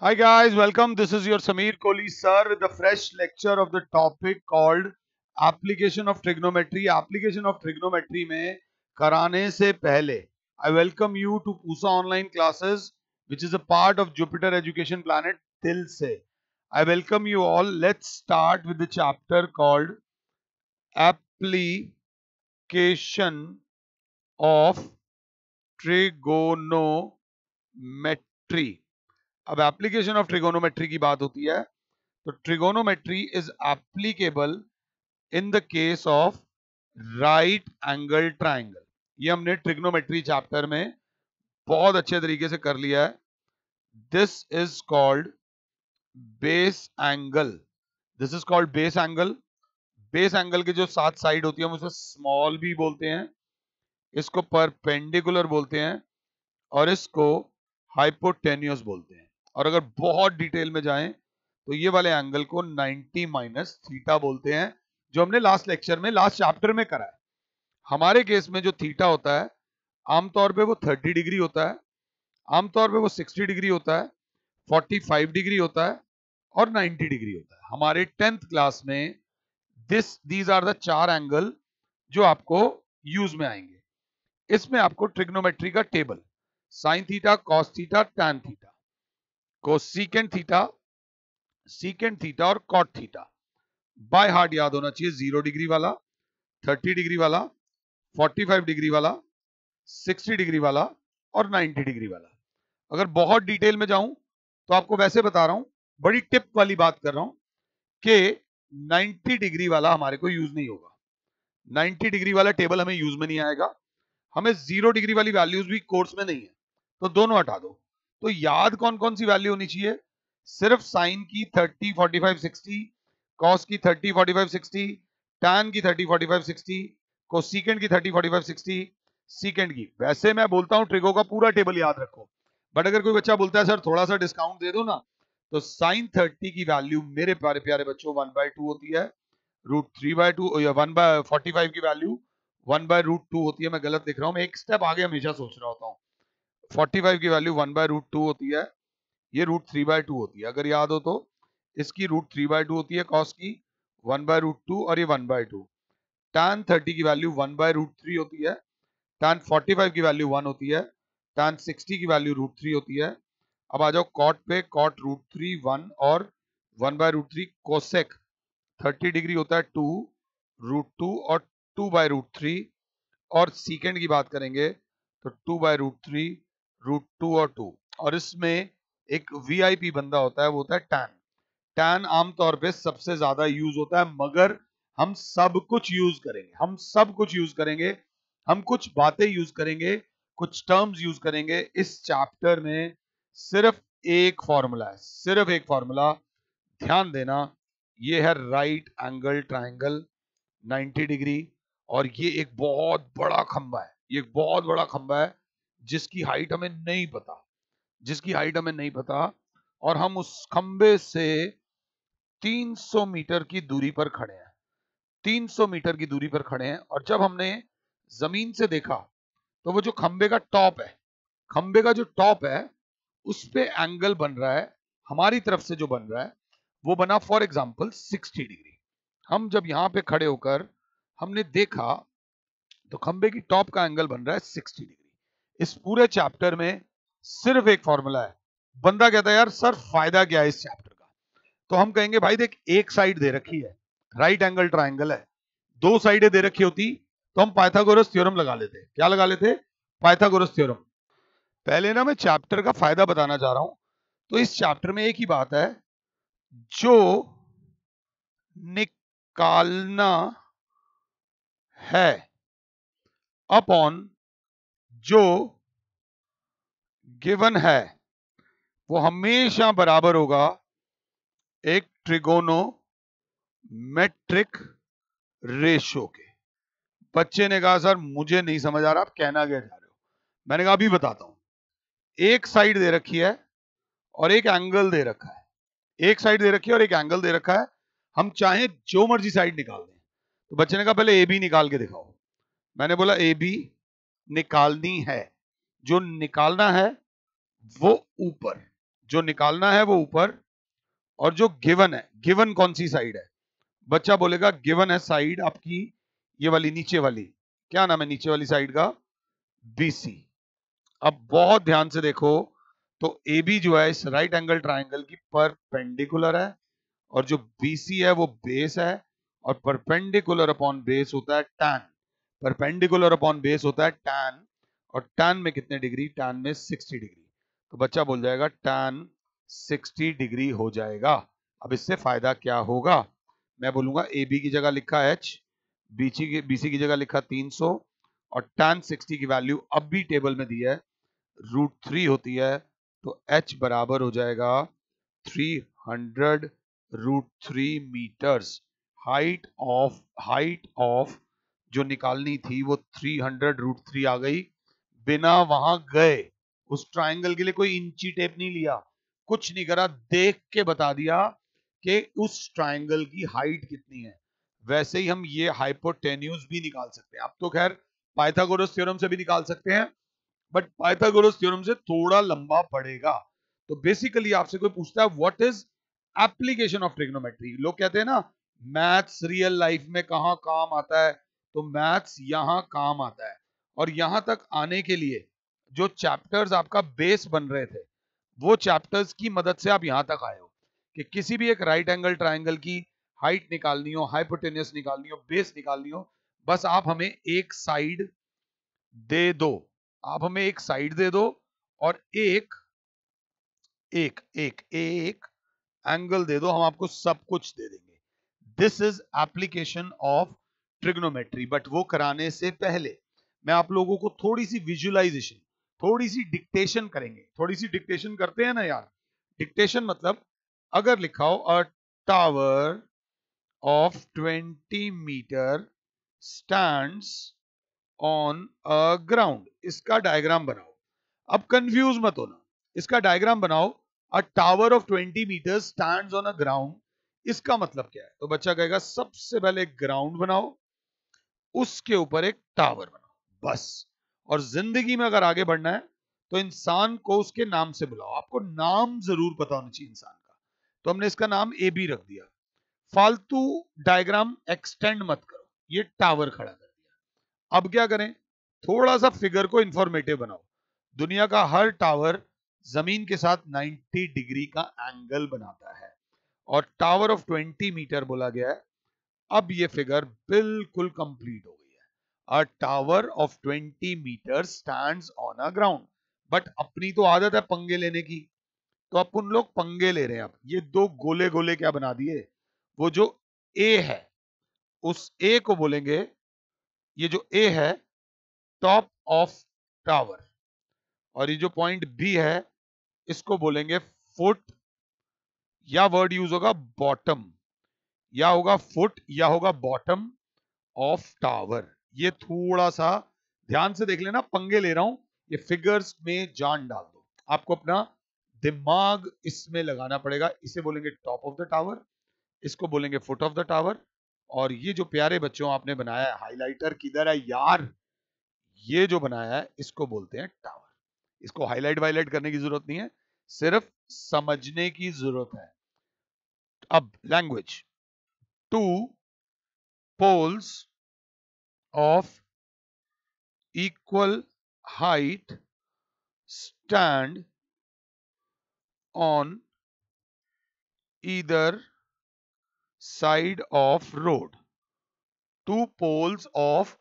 Hi guys, welcome. This is your Sameer Kohli sir with a fresh lecture of the topic called application of trigonometry. Application of trigonometry में कराने से पहले I welcome you to Pusa online classes which is a part of Jupiter Education Planet till I welcome you all. Let's start with the chapter called application of trigonometry. अब application of trigonometry की बात होती है तो trigonometry is applicable in the case of right angle triangle ये हमने trigonometry chapter में बहुत अच्छे तरीके से कर लिया है this is called base angle this is called base angle base angle के जो सात साइड होती है हम उसे स्मॉल भी बोलते हैं इसको परपेंडिकुलर बोलते हैं और इसको हाइपोटेनियस बोलते हैं और अगर बहुत डिटेल में जाएं तो ये वाले एंगल को 90 माइनस थीटा बोलते हैं जो हमने लास्ट लेक्चर में लास्ट चैप्टर में करा है हमारे केस में जो थीटा होता है आमतौर पे वो 30 डिग्री होता है आमतौर पे वो 60 डिग्री होता है 45 डिग्री होता है और 90 डिग्री होता है हमारे टेंथ क्लास में दिस दीज आर द चार एंगल जो आपको यूज में आएंगे इसमें आपको ट्रिग्नोमेट्री का table sine theta cos theta tan theta को सीकेंड थीटा सीकेंड थीटा और कॉट थीटा बाय हार्ट याद होना चाहिए जीरो डिग्री वाला थर्टी डिग्री वाला फोर्टी फाइव डिग्री वाला सिक्सटी डिग्री वाला और नाइन्टी डिग्री वाला अगर बहुत डिटेल में जाऊं तो आपको वैसे बता रहा हूं बड़ी टिप वाली बात कर रहा हूं कि 90 डिग्री वाला हमारे को यूज नहीं होगा 90 डिग्री वाला टेबल हमें यूज में नहीं आएगा हमें जीरो डिग्री वाली वैल्यूज भी कोर्स में नहीं है तो दोनों हटा दो तो याद कौन कौन सी वैल्यू होनी चाहिए सिर्फ साइन की 30, 45, 60, कॉस की 30, 45, 60, टैन की 30, 45, 60, कोसिकेंड की 30, 45, 60, सीकेंड की वैसे मैं बोलता हूं ट्रिगो का पूरा टेबल याद रखो बट अगर कोई बच्चा बोलता है सर थोड़ा सा डिस्काउंट दे दो ना तो साइन थर्टी की वैल्यू मेरे प्यारे प्यारे बच्चों वन बाय टू होती है root three by two one by forty five की value one by root two होती है मैं गलत लिख रहा हूँ मैं एक स्टेप आगे हमेशा सोच रहा होता हूँ फोर्टी फाइव की value one by root two होती है ये रूट थ्री बाय टू होती है अगर याद हो तो इसकी रूट थ्री बाय टू होती है कॉस की वन बाय रूट टू और ये one by two tan thirty की value one by root three होती है टैन फोर्टी फाइव की वैल्यू वन होती है टैन सिक्सटी की वैल्यू रूट थ्री होती है अब आ जाओ कॉट पे कॉट रूट थ्री वन और one by root three cosec thirty degree होता है टू रूट टू और टू बाय रूट थ्री और सीकेंड की बात करेंगे तो two by root three root two और टू और इसमें एक वीआईपी बंदा होता है वो होता है टैन टैन आमतौर पे सबसे ज्यादा यूज होता है मगर हम सब कुछ यूज करेंगे हम सब कुछ यूज करेंगे हम कुछ बातें यूज करेंगे कुछ टर्म्स यूज करेंगे इस चैप्टर में सिर्फ एक फॉर्मूला है सिर्फ एक फॉर्मूला ध्यान देना ये है राइट एंगल ट्राइंगल 90 डिग्री और ये एक बहुत बड़ा खंबा है ये एक बहुत बड़ा खंबा है जिसकी हाइट हमें नहीं पता जिसकी हाइट हमें नहीं पता और हम उस खंबे से 300 मीटर की दूरी पर खड़े हैं 300 मीटर की दूरी पर खड़े हैं और जब हमने जमीन से देखा तो वो जो खंबे का टॉप है खंबे का जो टॉप है उस पे एंगल बन रहा है हमारी तरफ से जो बन रहा है वो बना फॉर एग्जाम्पल 60 डिग्री हम जब यहां पे खड़े होकर हमने देखा तो खंबे की टॉप का एंगल बन रहा है 60 डिग्री इस पूरे चैप्टर में सिर्फ एक फॉर्मूला है बंदा कहता है यार सर फायदा क्या है इस चैप्टर का तो हम कहेंगे भाई देख एक साइड दे रखी है राइट एंगल ट्राइंगल है दो साइडें दे रखी होती तो हम पाइथागोरस थ्योरम लगा लेते क्या लगा लेते पाइथागोरस थ्योरम पहले ना मैं चैप्टर का फायदा बताना चाह रहा हूं तो इस चैप्टर में एक ही बात है जो निकालना है अपॉन जो गिवन है वो हमेशा बराबर होगा एक ट्रिगोनोमेट्रिक रेशो के बच्चे ने कहा सर मुझे नहीं समझ आ रहा आप कहना क्या चाह रहे हो मैंने कहा अभी बताता हूं एक साइड दे रखी है और एक एंगल दे रखा है एक साइड दे रखी है और एक एंगल दे रखा है हम चाहे जो मर्जी साइड निकाल दें तो बच्चे ने कहा पहले ए बी निकाल के दिखाओ मैंने बोला ए बी निकालनी है जो निकालना है वो ऊपर जो निकालना है वो ऊपर और जो गिवन है गिवन कौन सी साइड है बच्चा बोलेगा गिवन है साइड आपकी ये वाली नीचे वाली क्या नाम है नीचे वाली साइड का बीसी अब बहुत ध्यान से देखो तो ए बी जो है इस राइट एंगल ट्राइंगल की परपेंडिकुलर है और जो बीसी है वो बेस है और परपेंडिकुलर अपॉन बेस होता है टैन परपेंडिकुलर अपॉन बेस होता है टैन और टैन में कितने डिग्री टैन में 60 डिग्री तो बच्चा बोल जाएगा टैन 60 डिग्री हो जाएगा अब इससे फायदा क्या होगा मैं बोलूंगा ए बी की जगह लिखा एच बीसी बी बीसी की जगह लिखा 300 और टैन 60 की वैल्यू अब भी टेबल में दी है रूट थ्री होती है तो एच बराबर हो जाएगा 300 root three metres height of height of जो निकालनी थी वो थ्री हंड्रेड रूट थ्री आ गई बिना वहां गए उस ट्राइंगल के लिए कोई इंची टेप नहीं लिया कुछ नहीं करा देख के बता दिया कि उस ट्राइंगल की हाइट कितनी है वैसे ही हम ये हाइपोटेन्यूज भी निकाल सकते हैं आप तो खैर पाइथागोरस थ्योरम से भी निकाल सकते हैं बट पाइथागोरस थ्योरम से थोड़ा लंबा पड़ेगा तो बेसिकली आपसे कोई पूछता है what is application of trigonometry लोग कहते हैं ना मैथ्स रियल लाइफ में कहा काम आता है तो मैथ्स यहाँ काम आता है और यहाँ तक आने के लिए जो चैप्टर्स आपका बेस बन रहे थे वो चैप्टर्स की मदद से आप यहाँ तक आए हो कि किसी भी एक राइट एंगल ट्राइंगल की हाइट निकालनी हो हाइपोटेनियस निकालनी हो बेस निकालनी हो बस आप हमें एक साइड दे दो आप हमें एक साइड दे दो और एक एक एक एक एंगल दे दो हम आपको सब कुछ दे देंगे this is application of trigonometry but वो कराने से पहले मैं आप लोगों को थोड़ी सी विजुअलाइजेशन थोड़ी सी डिक्टेशन करेंगे थोड़ी सी डिक्टेशन करते हैं ना यार डिक्टेशन मतलब अगर लिखा हो a tower of 20 metre stand on a ground इसका डायग्राम बनाओ अब कंफ्यूज मत होना इसका डायग्राम बनाओ a tower of 20 metre stand on a ground इसका मतलब क्या है तो बच्चा कहेगा सबसे पहले ग्राउंड बनाओ उसके ऊपर एक टावर बनाओ बस और जिंदगी में अगर आगे बढ़ना है तो इंसान को उसके नाम से बुलाओ आपको नाम जरूर पता होना चाहिए इंसान का तो हमने इसका नाम ए बी रख दिया फालतू डायग्राम एक्सटेंड मत करो ये टावर खड़ा कर दिया अब क्या करें थोड़ा सा फिगर को इंफॉर्मेटिव बनाओ दुनिया का हर टावर जमीन के साथ 90 डिग्री का एंगल बनाता है और टावर ऑफ 20 मीटर बोला गया है अब ये फिगर बिल्कुल कंप्लीट हो गई है a tower of 20 metre stand on a ground but अपनी तो आदत है पंगे लेने की तो उन लोग पंगे ले रहे हैं अब ये दो गोले गोले क्या बना दिए वो जो ए है उस ए को बोलेंगे ये जो ए है टॉप ऑफ टावर और ये जो पॉइंट बी है इसको बोलेंगे फुट या वर्ड यूज होगा बॉटम या होगा फुट या होगा बॉटम ऑफ टावर ये थोड़ा सा ध्यान से देख लेना पंगे ले रहा हूं ये फिगर्स में जान डाल दो आपको अपना दिमाग इसमें लगाना पड़ेगा इसे बोलेंगे टॉप ऑफ द टावर इसको बोलेंगे फुट ऑफ द टावर और ये जो प्यारे बच्चों आपने बनाया है हाईलाइटर किधर है यार ये जो बनाया है इसको बोलते हैं टावर इसको हाईलाइट वाईलाइट करने की जरूरत नहीं है सिर्फ समझने की जरूरत है अब language two poles of equal height stand on either side of road two poles of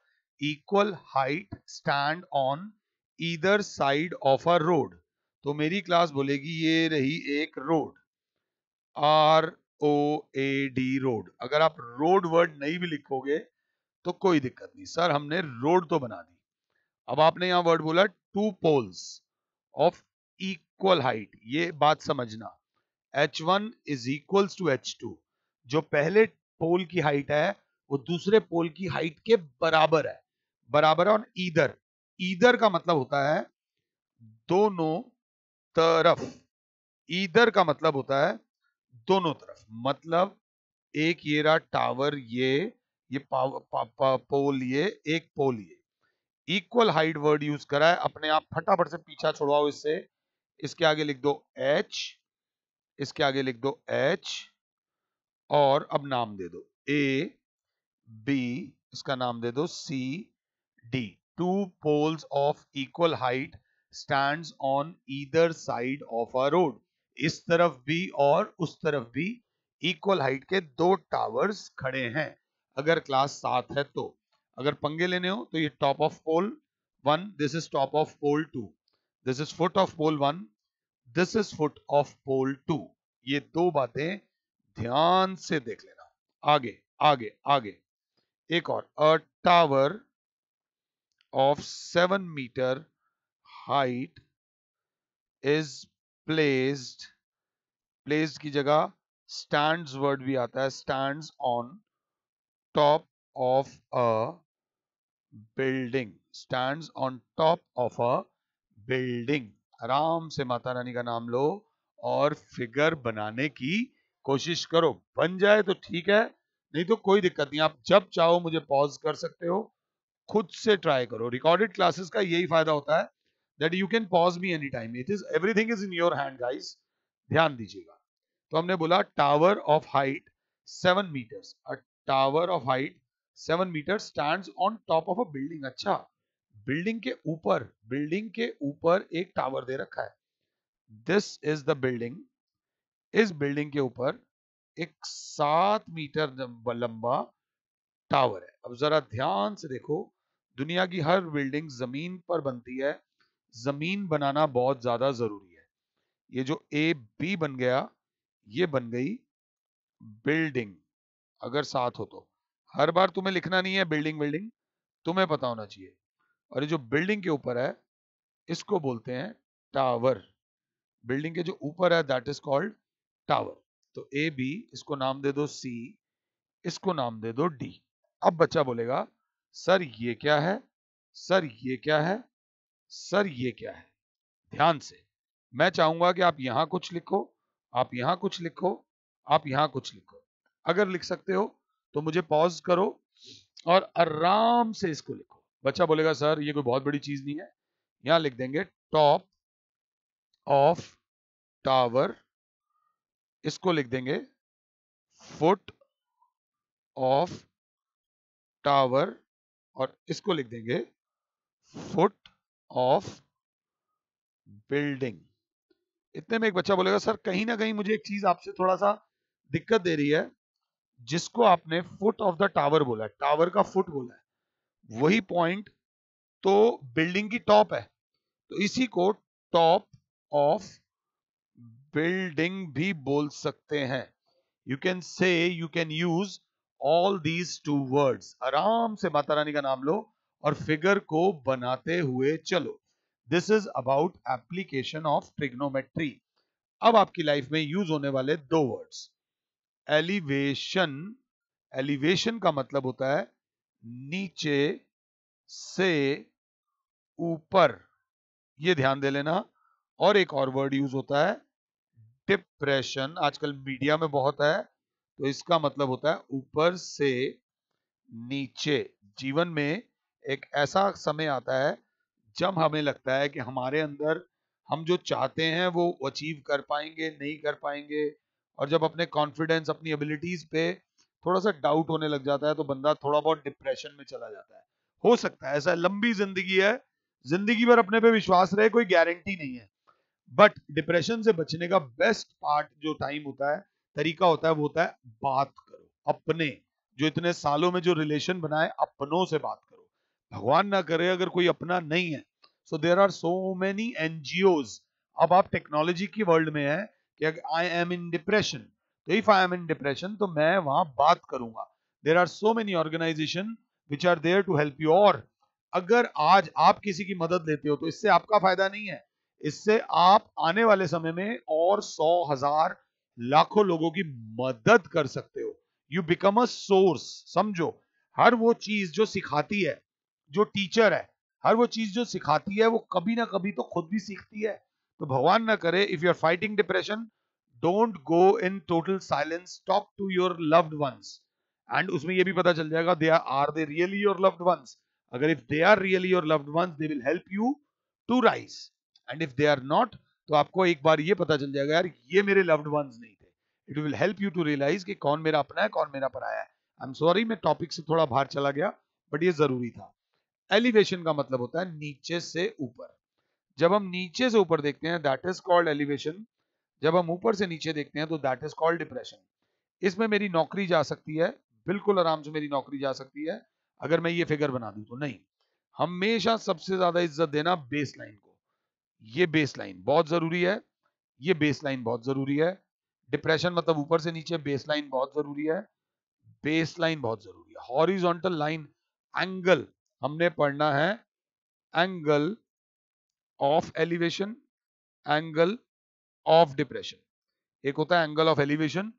equal height stand on either side of a road तो मेरी क्लास बोलेगी ये रही एक road R O A D road अगर आप road word नहीं भी लिखोगे तो कोई दिक्कत नहीं सर हमने रोड तो बना दी अब आपने यहां वर्ड बोला two poles of equal height ये बात समझना H one is equals to H two जो पहले पोल की हाइट है वो दूसरे पोल की हाइट के बराबर है बराबर ऑन ईदर ईदर का मतलब होता है दोनों तरफ ईदर का मतलब होता है दोनों तरफ मतलब एक ये रहा टावर ये ये पाव, पा, पा, पोल ये एक पोल ये इक्वल हाइट वर्ड यूज करा है अपने आप फटाफट से पीछा छोड़वाओ इससे इसके आगे लिख दो एच इसके आगे लिख दो एच और अब नाम दे दो ए बी इसका नाम दे दो C D two poles of equal height stands on either side of a road इस तरफ भी और उस तरफ भी इक्वल हाइट के दो टावर्स खड़े हैं अगर क्लास सात है तो अगर पंगे लेने हो तो ये top of pole one this is top of pole two this is foot of pole one this is foot of pole two ये दो बातें ध्यान से देख लेना आगे आगे आगे एक और a tower of seven metre height is placed placed की जगह स्टैंड वर्ड भी आता है stand on top of a building stand on top of a building आराम से माता रानी का नाम लो और फिगर बनाने की कोशिश करो बन जाए तो ठीक है नहीं तो कोई दिक्कत नहीं आप जब चाहो मुझे पॉज कर सकते हो खुद से ट्राई करो रिकॉर्डेड क्लासेस का यही फायदा होता है that you can pause me any time it is everything is in your hand guys ध्यान दीजिएगा तो हमने बोला tower of height seven metres tower of height seven metre stand on top of a building अच्छा building के ऊपर building के ऊपर एक टावर दे रखा है दिस इज द बिल्डिंग इस बिल्डिंग के ऊपर एक सात मीटर लंबा टावर है अब जरा ध्यान से देखो दुनिया की हर बिल्डिंग जमीन पर बनती है जमीन बनाना बहुत ज्यादा जरूरी है ये जो ए बी बन गया ये बन गई बिल्डिंग अगर साथ हो तो हर बार तुम्हें लिखना नहीं है बिल्डिंग बिल्डिंग तुम्हें पता होना चाहिए और ये जो बिल्डिंग के ऊपर है इसको बोलते हैं टावर बिल्डिंग के जो ऊपर है दैट इज कॉल्ड टावर तो ए बी इसको नाम दे दो सी इसको नाम दे दो डी अब बच्चा बोलेगा सर ये क्या है सर ये क्या है सर ये क्या है ध्यान से मैं चाहूंगा कि आप यहां कुछ लिखो आप यहां कुछ लिखो आप यहां कुछ लिखो अगर लिख सकते हो तो मुझे पॉज करो और आराम से इसको लिखो बच्चा बोलेगा सर ये कोई बहुत बड़ी चीज नहीं है यहां लिख देंगे टॉप ऑफ टावर इसको लिख देंगे फुट ऑफ टावर और इसको लिख देंगे फुट ऑफ बिल्डिंग इतने में एक बच्चा बोलेगा सर कहीं ना कहीं मुझे एक चीज आपसे थोड़ा सा दिक्कत दे रही है जिसको आपने फुट ऑफ द टावर बोला है टावर का फुट बोला है वही पॉइंट तो बिल्डिंग की टॉप है तो इसी को टॉप ऑफ बिल्डिंग भी बोल सकते हैं you can say you can use all these two words आराम से माता रानी का नाम लो और फिगर को बनाते हुए चलो this is about application of trigonometry अब आपकी लाइफ में यूज होने वाले दो वर्ड्स एलिवेशन एलिवेशन का मतलब होता है नीचे से ऊपर ये ध्यान दे लेना और एक और वर्ड यूज होता है डिप्रेशन आजकल मीडिया में बहुत है तो इसका मतलब होता है ऊपर से नीचे जीवन में एक ऐसा समय आता है जब हमें लगता है कि हमारे अंदर हम जो चाहते हैं वो अचीव कर पाएंगे नहीं कर पाएंगे और जब अपने कॉन्फिडेंस अपनी एबिलिटीज पे थोड़ा सा डाउट होने लग जाता है तो बंदा थोड़ा बहुत डिप्रेशन में चला जाता है हो सकता है ऐसा लंबी जिंदगी है जिंदगी भर अपने पे विश्वास रहे कोई गारंटी नहीं है बट डिप्रेशन से बचने का बेस्ट पार्ट जो टाइम होता है तरीका होता है वो होता है बात करो अपने जो इतने सालों में जो रिलेशन बनाए अपनों से बात करो भगवान ना करे अगर कोई अपना नहीं है so there are so many NGO अब आप टेक्नोलॉजी की वर्ल्ड में है कि आई एम इन डिप्रेशन तो if I am in depression तो मैं वहां बात करूंगा there are so many organisation which are there to help you और अगर आज आप किसी की मदद लेते हो तो इससे आपका फायदा नहीं है इससे आप आने वाले समय में और सौ हजार लाखों लोगों की मदद कर सकते हो यू बिकम अ सोर्स समझो हर वो चीज जो सिखाती है जो टीचर है हर वो चीज जो सिखाती है वो कभी ना कभी तो खुद भी सीखती है तो भगवान ना करे if you are fighting depression don't go in total silence talk to your loved ones and उसमें ये भी पता चल जाएगा they are they really your loved ones अगर if they are really your loved ones they will help you to rise and if they are not तो आपको एक बार ये पता चल जाएगा यार ये मेरे लव्ड वंस नहीं थे it will help you to realise कि कौन मेरा अपना है कौन मेरा पराया है आई एम सॉरी मैं टॉपिक से थोड़ा बाहर चला गया बट ये जरूरी था एलिवेशन का मतलब होता है नीचे से ऊपर जब हम नीचे से ऊपर देखते हैं दैट इज कॉल्ड एलिवेशन जब हम ऊपर से नीचे देखते हैं तो दैट इज कॉल्ड डिप्रेशन इसमें मेरी नौकरी जा सकती है बिल्कुल आराम से मेरी नौकरी जा सकती है अगर मैं ये फिगर बना दूं तो नहीं हमेशा सबसे ज्यादा इज्जत देना बेस लाइन को ये बेस लाइन बहुत जरूरी है ये बेस लाइन बहुत जरूरी है डिप्रेशन मतलब ऊपर से नीचे बेस लाइन बहुत जरूरी है बेस लाइन बहुत जरूरी है हॉरिजोंटल लाइन एंगल हमने पढ़ना है angle of elevation angle of depression एक होता है एंगल ऑफ एलिवेशन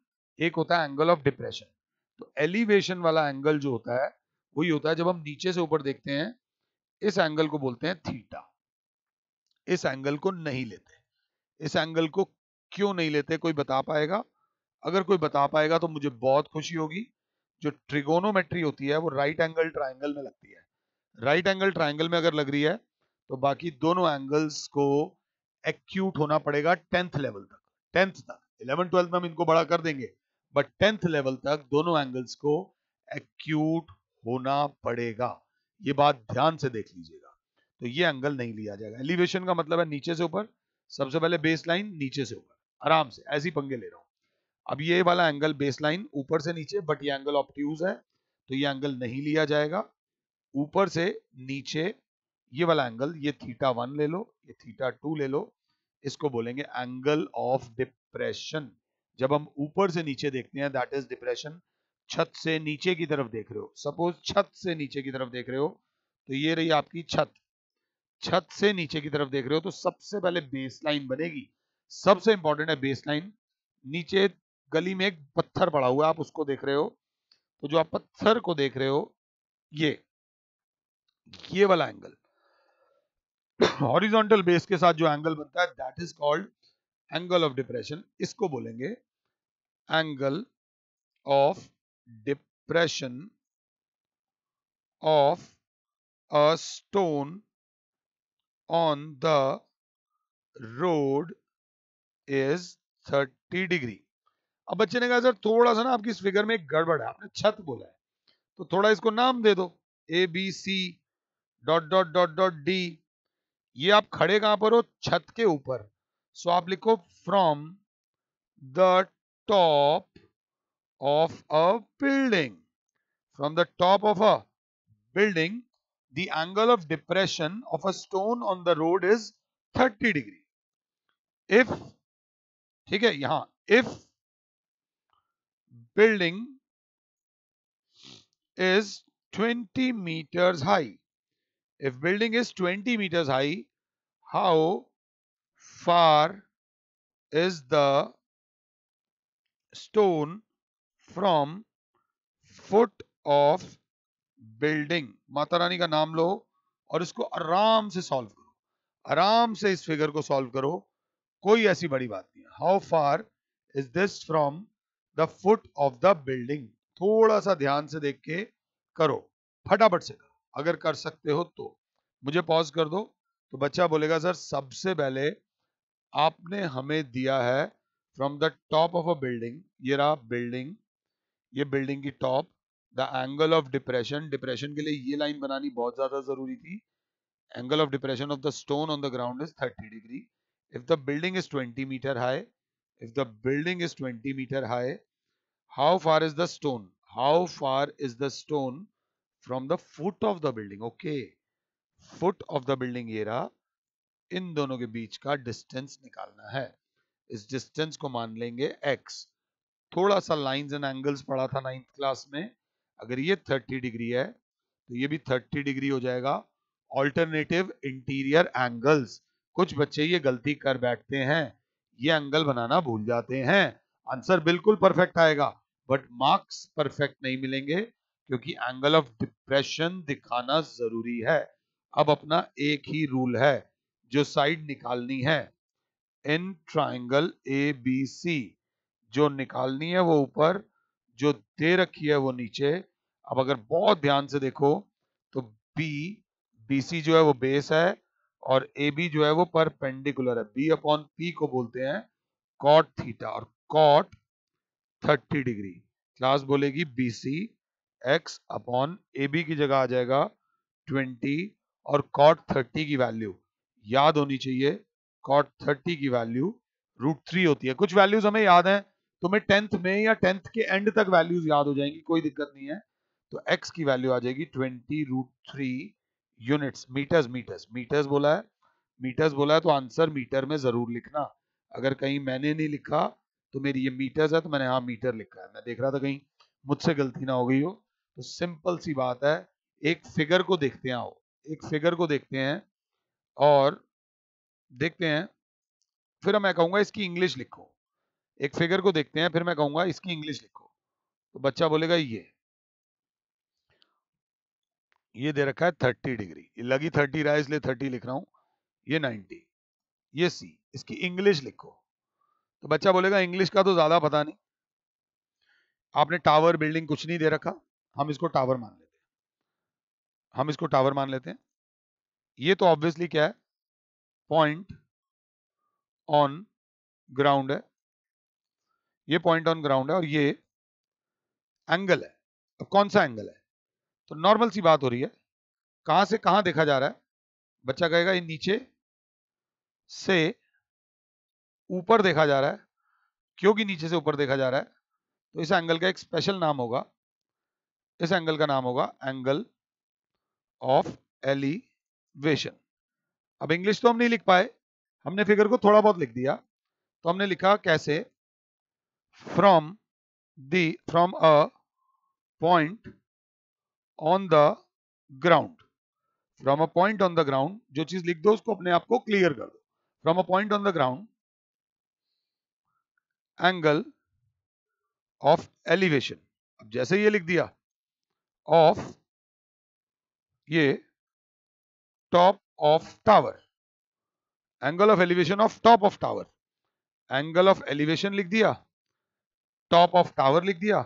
एक होता है एंगल ऑफ डिप्रेशन तो एलिवेशन वाला एंगल जो होता है वही होता है जब हम नीचे से ऊपर देखते हैं इस एंगल को बोलते हैं थीटा इस एंगल को नहीं लेते इस एंगल को क्यों नहीं लेते कोई बता पाएगा अगर कोई बता पाएगा तो मुझे बहुत खुशी होगी जो ट्रिगोनोमेट्री होती है वो राइट एंगल ट्राइंगल में लगती है राइट एंगल ट्राइंगल में अगर लग रही है तो बाकी दोनों एंगल्स को एक्यूट होना पड़ेगा टेंथ लेवल तक टेंथ तक इलेवन ट्वेल्थ में हम इनको बड़ा कर देंगे बट टेंथ लेवल तक दोनों एंगल्स को एक्यूट होना पड़ेगा ये बात ध्यान से देख लीजिएगा तो ये एंगल नहीं लिया जाएगा एलिवेशन का मतलब है नीचे से ऊपर सबसे पहले बेस लाइन नीचे से ऊपर आराम से ऐसी पंगे ले रहा हूं अब ये वाला एंगल बेस लाइन ऊपर से नीचे बट ये एंगल ऑप्ट्यूज है तो ये एंगल नहीं लिया जाएगा ऊपर से नीचे ये वाला एंगल ये थीटा वन ले लो ये थीटा टू ले लो इसको बोलेंगे एंगल ऑफ डिप्रेशन जब हम ऊपर से नीचे देखते हैं दैट इज डिप्रेशन छत से नीचे की तरफ देख रहे हो सपोज छत से नीचे की तरफ देख रहे हो तो ये रही आपकी छत छत से नीचे की तरफ देख रहे हो तो सबसे पहले बेस लाइन बनेगी सबसे इंपॉर्टेंट है बेस लाइन नीचे गली में एक पत्थर पड़ा हुआ है आप उसको देख रहे हो तो जो आप पत्थर को देख रहे हो ये ये वाला एंगल हॉरिजॉन्टल बेस के साथ जो एंगल बनता है that is called angle of depression इसको बोलेंगे angle of depression of a stone on the road is 30 degree अब बच्चे ने कहा सर थोड़ा सा ना आपकी इस फिगर में गड़बड़ है आपने छत बोला है तो थोड़ा इसको नाम दे दो A B C dot dot dot dot D ये आप खड़े कहां पर हो छत के ऊपर सो आप लिखो from the top of a building from the top of a building the angle of depression of a stone on the road is thirty degree if ठीक है यहां if building is twenty metres high If building is 20 meters high, how far is the stone from foot of building? माता रानी का नाम लो और इसको आराम से सॉल्व करो आराम से इस फिगर को सॉल्व करो कोई ऐसी बड़ी बात नहीं how far is this from the foot of the building थोड़ा सा ध्यान से देख के करो फटाफट से करो अगर कर सकते हो तो मुझे पॉज कर दो तो बच्चा बोलेगा सर सबसे पहले आपने हमें दिया है from the top of a building ये रहा बिल्डिंग ये बिल्डिंग की top the angle of depression depression के लिए ये लाइन बनानी बहुत ज्यादा जरूरी थी angle of depression of the stone on the ground is 30 degree if the building is 20 metre high if the building is 20 metre high how far is the stone how far is the stone from the foot of the building okay foot of the building ये रहा इन दोनों के बीच का distance निकालना है इस distance को मान लेंगे x। थोड़ा सा लाइंस एंड एंगल्स पढ़ा था नाइन्थ क्लास में अगर ये 30 डिग्री है तो ये भी 30 डिग्री हो जाएगा ऑल्टरनेटिव इंटीरियर एंगल्स कुछ बच्चे ये गलती कर बैठते हैं ये एंगल बनाना भूल जाते हैं आंसर बिल्कुल परफेक्ट आएगा बट मार्क्स परफेक्ट नहीं मिलेंगे क्योंकि एंगल ऑफ डिप्रेशन दिखाना जरूरी है अब अपना एक ही रूल है जो साइड निकालनी है इन ट्राइंगल ए बी सी जो निकालनी है वो ऊपर जो दे रखी है वो नीचे अब अगर बहुत ध्यान से देखो तो बी बी सी जो है वो बेस है और ए बी जो है वो परपेंडिकुलर है बी अपॉन पी को बोलते हैं कॉट थीटा और कॉट 30 डिग्री क्लास बोलेगी B C X upon A B की जगह आ जाएगा 20 और कॉट 30 की वैल्यू याद होनी चाहिए कॉट 30 की वैल्यू रूट थ्री होती है कुछ वैल्यूज हमें याद हैं तुम्हें तो टेंथ में या टेंथ के एंड तक वैल्यूज याद हो जाएंगी कोई दिक्कत नहीं है तो x की वैल्यू आ जाएगी twenty root three units metres metres metres बोला है मीटर्स बोला है तो आंसर मीटर में जरूर लिखना अगर कहीं मैंने नहीं लिखा तो मेरी ये मीटर्स है तो मैंने हाँ मीटर लिखा है मैं देख रहा था कहीं मुझसे गलती ना हो गई हो तो सिंपल सी बात है एक फिगर को देखते हैं आओ एक फिगर को देखते हैं और देखते हैं फिर मैं कहूंगा इसकी इंग्लिश लिखो एक फिगर को देखते हैं फिर मैं कहूंगा इसकी इंग्लिश लिखो तो बच्चा बोलेगा ये ये दे रखा है थर्टी डिग्री लगी थर्टी रहा है इसलिए थर्टी लिख रहा हूं ये नाइनटी ये सी इसकी इंग्लिश लिखो तो बच्चा बोलेगा इंग्लिश का तो ज्यादा पता नहीं आपने टावर बिल्डिंग कुछ नहीं दे रखा हम इसको टावर मान लेते हैं हम इसको टावर मान लेते हैं ये तो ऑब्वियसली क्या है पॉइंट ऑन ग्राउंड है ये पॉइंट ऑन ग्राउंड है और ये एंगल है अब कौन सा एंगल है तो नॉर्मल सी बात हो रही है कहां से कहां देखा जा रहा है बच्चा कहेगा ये नीचे से ऊपर देखा जा रहा है क्योंकि नीचे से ऊपर देखा जा रहा है तो इस एंगल का एक स्पेशल नाम होगा इस एंगल का नाम होगा एंगल ऑफ एलिवेशन अब इंग्लिश तो हम नहीं लिख पाए हमने फिगर को थोड़ा बहुत लिख दिया तो हमने लिखा कैसे from the from a point on the ground from a point on the ground जो चीज लिख दो उसको अपने आप को क्लियर कर दो from a point on the ground angle of elevation अब जैसे ये लिख दिया ऑफ ये top of tower angle of elevation of top of tower angle of elevation लिख दिया टॉप ऑफ टावर लिख दिया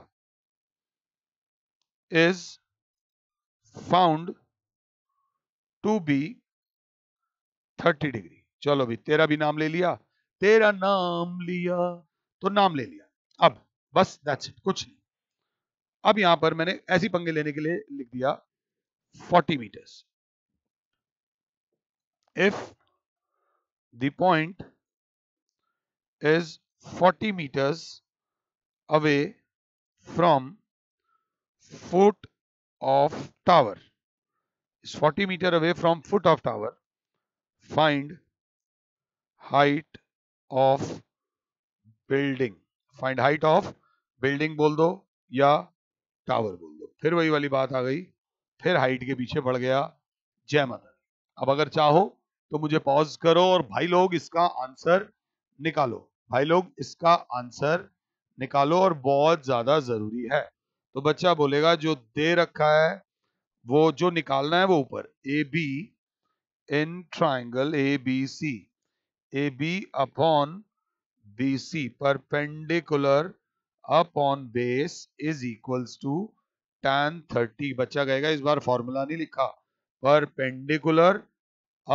is found to be thirty degree चलो भी तेरा भी नाम ले लिया तेरा नाम लिया तो नाम ले लिया अब बस दैट्स इट कुछ नहीं अब यहां पर मैंने ऐसी पंगे लेने के लिए लिख दिया 40 metres if the point is 40 metres away from foot of tower is 40 metre away from foot of tower find height of building find height of building बोल दो या टावर बोल दो फिर वही वाली बात आ गई फिर हाइट के पीछे बढ़ गया जय माता अब अगर चाहो तो मुझे पॉज करो और भाई लोग इसका आंसर निकालो भाई लोग इसका आंसर निकालो और बहुत ज्यादा जरूरी है तो बच्चा बोलेगा जो दे रखा है वो जो निकालना है वो ऊपर A B in triangle A B C A B upon B C perpendicular upon base is equals to tan thirty बच्चा कहेगा इस बार फॉर्मूला नहीं लिखा पर पेंडिकुलर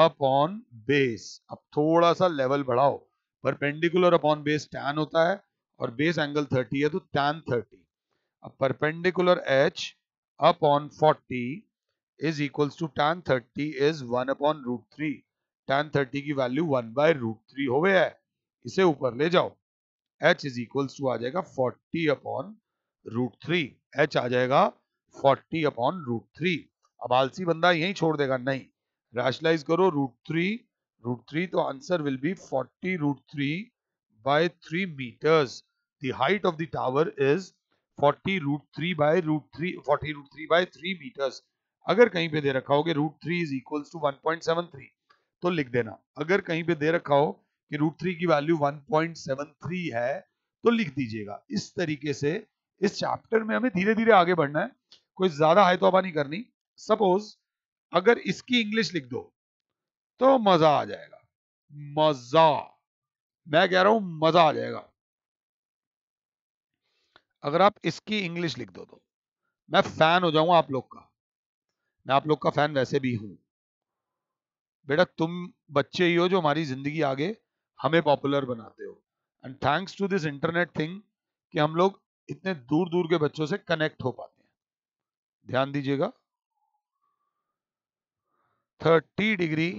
अपॉन बेस अब थोड़ा सा लेवल बढ़ाओ पर पेंडिकुलर अपॉन बेस टेन होता है और बेस एंगल 30 है तो tan 30 अब perpendicular h upon 40 is equals to tan 30 is one upon root three tan thirty की value one by root three हो गया है इसे ऊपर ले जाओ एच इज इक्वल टू आ जाएगा forty upon root three H आ जाएगा फोर्टी अपॉन रूट थ्री अब आलसी बंदा यही छोड़ देगा नहीं रैशलाइज करो रूट थ्री रूट थ्री तो answer will be forty root three by three metres the height of the tower is 40 root three by root three forty root three by three metres अगर कहीं पे दे रखा होगे root 3 is equals to 1.73 तो लिख देना अगर कहीं पे दे रखा हो कि रूट थ्री की वैल्यू 1.73 है तो लिख दीजिएगा इस तरीके से इस चैप्टर में हमें धीरे धीरे आगे बढ़ना है कोई ज्यादा हाई तो नहीं करनी सपोज अगर इसकी इंग्लिश लिख दो तो मजा आ जाएगा मजा मैं कह रहा हूं मजा आ जाएगा अगर आप इसकी इंग्लिश लिख दो तो मैं फैन हो जाऊंगा आप लोग का मैं आप लोग का फैन वैसे भी हूं बेटा तुम बच्चे ही हो जो हमारी जिंदगी आगे हमें पॉपुलर बनाते हो and thanks to this internet thing कि हम लोग इतने दूर दूर के बच्चों से कनेक्ट हो पाते हैं ध्यान दीजिएगा thirty degree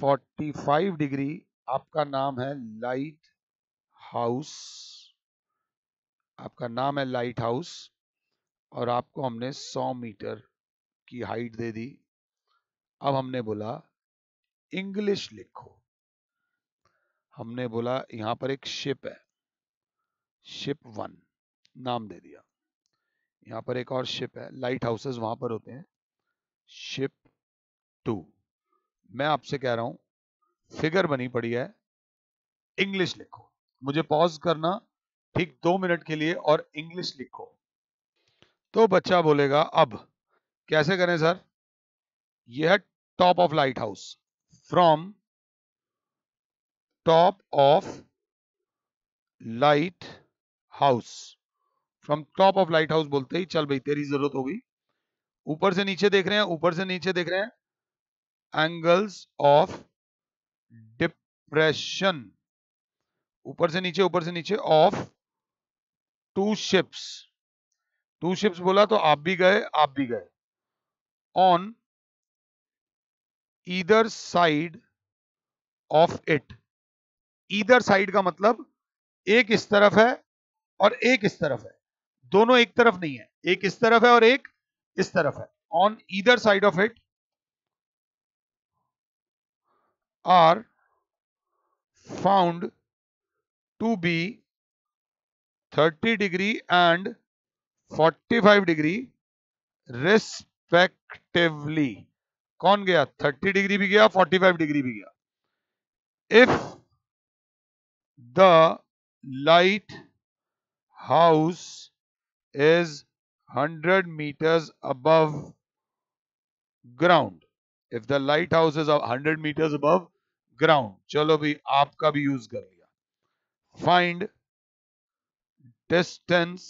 forty five degree आपका नाम है लाइट हाउस आपका नाम है लाइट हाउस और आपको हमने 100 मीटर की हाइट दे दी अब हमने बोला इंग्लिश लिखो हमने बोला यहां पर एक शिप है शिप वन नाम दे दिया यहां पर एक और शिप है लाइट हाउसेस वहां पर होते हैं शिप टू मैं आपसे कह रहा हूं फिगर बनी पड़ी है इंग्लिश लिखो मुझे पॉज करना ठीक दो मिनट के लिए और इंग्लिश लिखो तो बच्चा बोलेगा अब कैसे करें सर यह है top of light house from top of light house from top of light house बोलते ही चल भाई तेरी जरूरत होगी ऊपर से नीचे देख रहे हैं ऊपर से नीचे देख रहे हैं एंगल्स ऑफ डिप्रेशन ऊपर से नीचे ऊपर से नीचे of two ships two ships बोला तो आप भी गए आप भी गए on either side of it either side का मतलब एक इस तरफ है और एक इस तरफ है दोनों एक तरफ नहीं है एक इस तरफ है और एक इस तरफ है on either side of it are found to be 30 degree and 45 degree respectively कौन गया 30 डिग्री भी गया 45 डिग्री भी गया if The lighthouse is 100 meters above ground. If the lighthouse is 100 meters above ground. चलो भी आपका भी यूज कर लिया. Find distance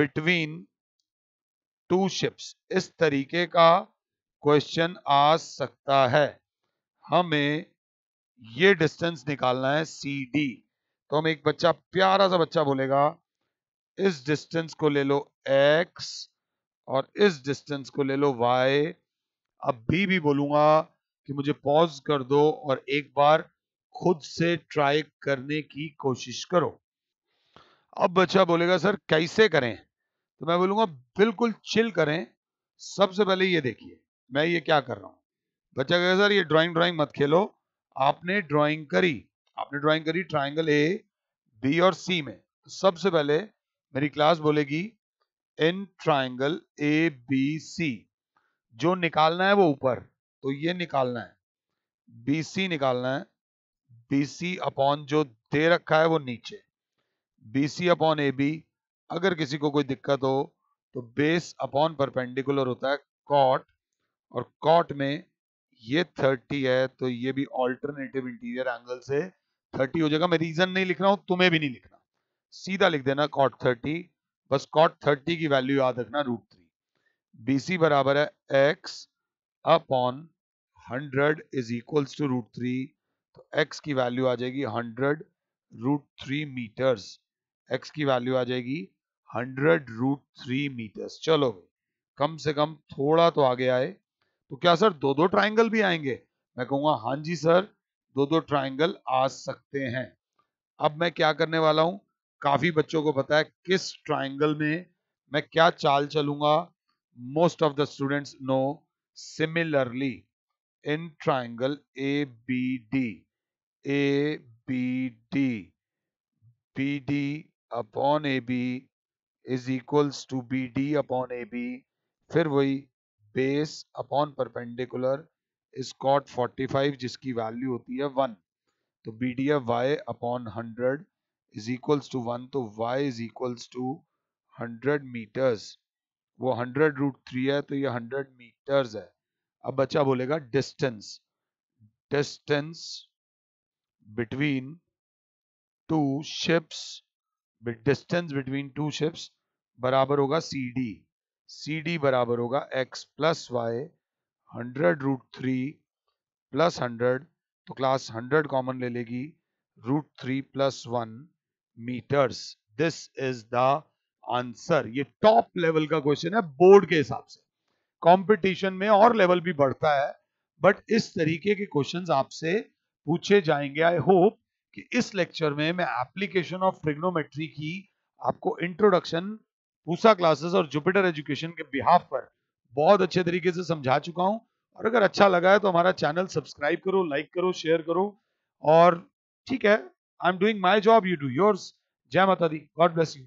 between two ships इस तरीके का क्वेश्चन आ सकता है हमें ये डिस्टेंस निकालना है सी डी तो हम एक बच्चा प्यारा सा बच्चा बोलेगा इस डिस्टेंस को ले लो एक्स और इस डिस्टेंस को ले लो वाई अब भी भी बोलूंगा कि मुझे पॉज कर दो और एक बार खुद से ट्राई करने की कोशिश करो अब बच्चा बोलेगा सर कैसे करें तो मैं बोलूंगा बिल्कुल चिल करें सबसे पहले ये देखिए मैं ये क्या कर रहा हूं बच्चा कहेगा सर ये ड्राइंग ड्राइंग मत खेलो आपने ड्राइंग करी आपने ड्राइंग करी ट्राइंगल ए बी और सी में तो सबसे पहले मेरी क्लास बोलेगी इन ट्राइंगल ए बी सी जो निकालना है वो ऊपर तो ये निकालना है बी सी निकालना है बी सी अपॉन जो दे रखा है वो नीचे B C upon A B अगर किसी को कोई दिक्कत हो तो बेस अपॉन परपेंडिकुलर होता है कॉट और कॉट में ये 30 है तो ये भी ऑल्टरनेटिव इंटीरियर एंगल से 30 हो जाएगा मैं रीजन नहीं लिख रहा हूं तुम्हें भी नहीं लिखना सीधा लिख देना कॉट 30 बस कॉट 30 की वैल्यू याद रखना रूट थ्री बीसी बराबर है x upon hundred is equals to root three तो एक्स की वैल्यू आ जाएगी hundred root three metres x की वैल्यू आ जाएगी हंड्रेड रूट थ्री मीटर्स चलो कम से कम थोड़ा तो आगे आए तो क्या सर दो दो ट्राइंगल भी आएंगे मैं कहूंगा हाँ जी सर दो दो ट्राइंगल आ सकते हैं अब मैं क्या करने वाला हूं काफी बच्चों को पता है किस ट्राइंगल में मैं क्या चाल चलूंगा most of the students know similarly in triangle A B D A B D B D upon A B is equals to B D upon A B फिर वही base upon perpendicular is cot 45 जिसकी value होती है one तो B D F Y upon hundred is equals to one तो Y is equals to hundred metres वो hundred root three है तो ये हंड्रेड मीटर्स है अब बच्चा बोलेगा distance distance between two ships distance between two ships बराबर होगा सी डी सी डी बराबर होगा x plus Y hundred root three plus hundred तो क्लास हंड्रेड कॉमन ले लेगी root three plus one metres this is the answer ये top level का question है बोर्ड के हिसाब से कंपटीशन में और लेवल भी बढ़ता है बट इस तरीके के क्वेश्चंस आपसे पूछे जाएंगे आई होप कि इस लेक्चर में मैं एप्लीकेशन ऑफ ट्रिग्नोमेट्री की आपको इंट्रोडक्शन पूसा क्लासेस और जुपिटर एजुकेशन के बिहाफ पर बहुत अच्छे तरीके से समझा चुका हूं और अगर अच्छा लगा है तो हमारा चैनल सब्सक्राइब करो लाइक करो शेयर करो और ठीक है I am doing my job you do yours जय माता दी गॉड ब्लेस यू